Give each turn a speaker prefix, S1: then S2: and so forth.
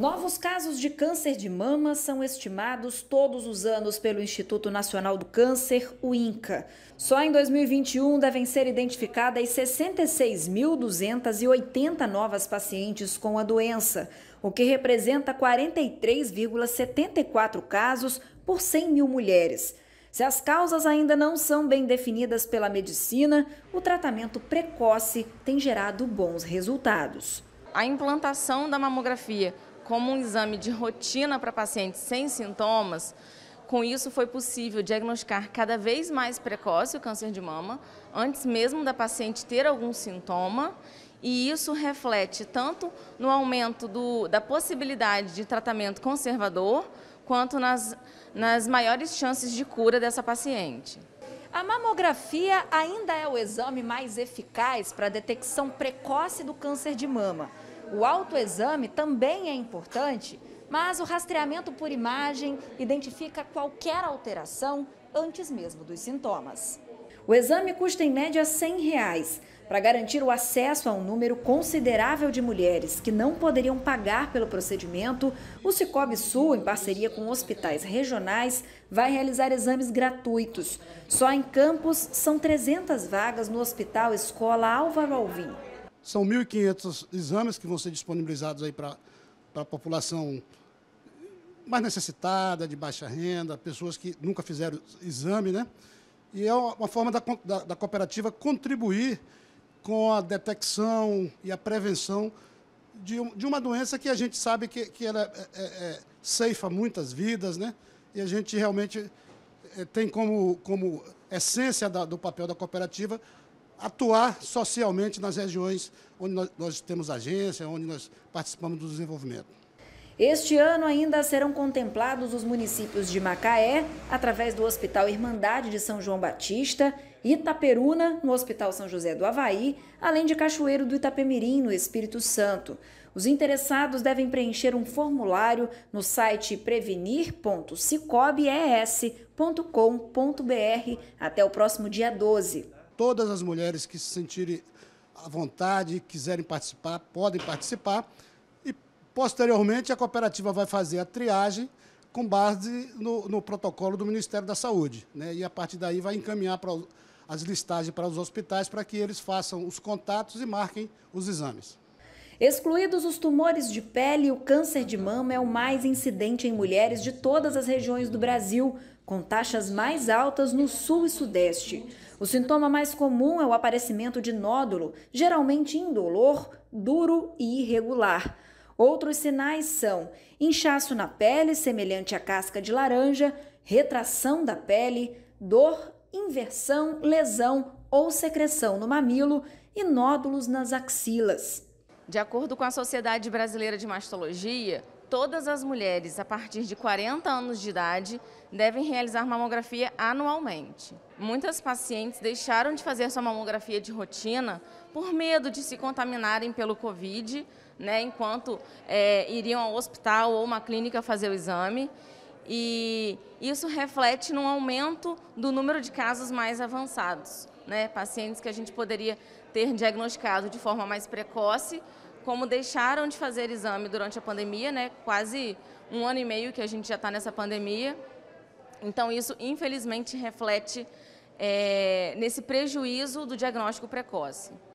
S1: Novos casos de câncer de mama são estimados todos os anos pelo Instituto Nacional do Câncer, o INCA. Só em 2021 devem ser identificadas 66.280 novas pacientes com a doença, o que representa 43,74 casos por 100 mil mulheres. Se as causas ainda não são bem definidas pela medicina, o tratamento
S2: precoce tem gerado bons resultados. A implantação da mamografia como um exame de rotina para pacientes sem sintomas, com isso foi possível diagnosticar cada vez mais precoce o câncer de mama, antes mesmo da paciente ter algum sintoma, e isso reflete tanto no aumento do, da possibilidade de tratamento conservador, quanto nas, nas maiores chances de cura dessa paciente.
S1: A mamografia ainda é o exame mais eficaz para a detecção precoce do câncer de mama. O autoexame também é importante, mas o rastreamento por imagem identifica qualquer alteração antes mesmo dos sintomas. O exame custa em média R$ 100. Reais. Para garantir o acesso a um número considerável de mulheres que não poderiam pagar pelo procedimento, o Cicobi Sul, em parceria com hospitais regionais, vai realizar exames gratuitos. Só em Campos, são 300 vagas no Hospital Escola
S3: Álvaro Alvim. São 1.500 exames que vão ser disponibilizados aí para a população mais necessitada, de baixa renda, pessoas que nunca fizeram exame, né? E é uma forma da, da, da cooperativa contribuir com a detecção e a prevenção de, de uma doença que a gente sabe que, que ela é, é, é, ceifa muitas vidas, né? E a gente realmente é, tem como, como essência da, do papel da cooperativa atuar socialmente nas regiões onde nós, nós temos agência, onde nós participamos do desenvolvimento.
S1: Este ano ainda serão contemplados os municípios de Macaé, através do Hospital Irmandade de São João Batista, Itaperuna, no Hospital São José do Havaí, além de Cachoeiro do Itapemirim, no Espírito Santo. Os interessados devem preencher um formulário no site prevenir.cicobes.com.br
S3: até o próximo dia 12 todas as mulheres que se sentirem à vontade, quiserem participar, podem participar. E, posteriormente, a cooperativa vai fazer a triagem com base no, no protocolo do Ministério da Saúde. Né? E, a partir daí, vai encaminhar para as listagens para os hospitais para que eles façam os contatos e marquem os exames. Excluídos os tumores de pele, o câncer
S1: de mama é o mais incidente em mulheres de todas as regiões do Brasil, com taxas mais altas no sul e sudeste. O sintoma mais comum é o aparecimento de nódulo, geralmente indolor, duro e irregular. Outros sinais são inchaço na pele, semelhante à casca de laranja, retração da pele, dor, inversão, lesão ou secreção no mamilo e
S2: nódulos nas axilas. De acordo com a Sociedade Brasileira de Mastologia, todas as mulheres a partir de 40 anos de idade devem realizar mamografia anualmente. Muitas pacientes deixaram de fazer sua mamografia de rotina por medo de se contaminarem pelo Covid, né, enquanto é, iriam ao hospital ou uma clínica fazer o exame. E isso reflete num aumento do número de casos mais avançados, né, pacientes que a gente poderia ter diagnosticado de forma mais precoce, como deixaram de fazer exame durante a pandemia, né? quase um ano e meio que a gente já está nessa pandemia. Então, isso, infelizmente, reflete é, nesse prejuízo do diagnóstico precoce.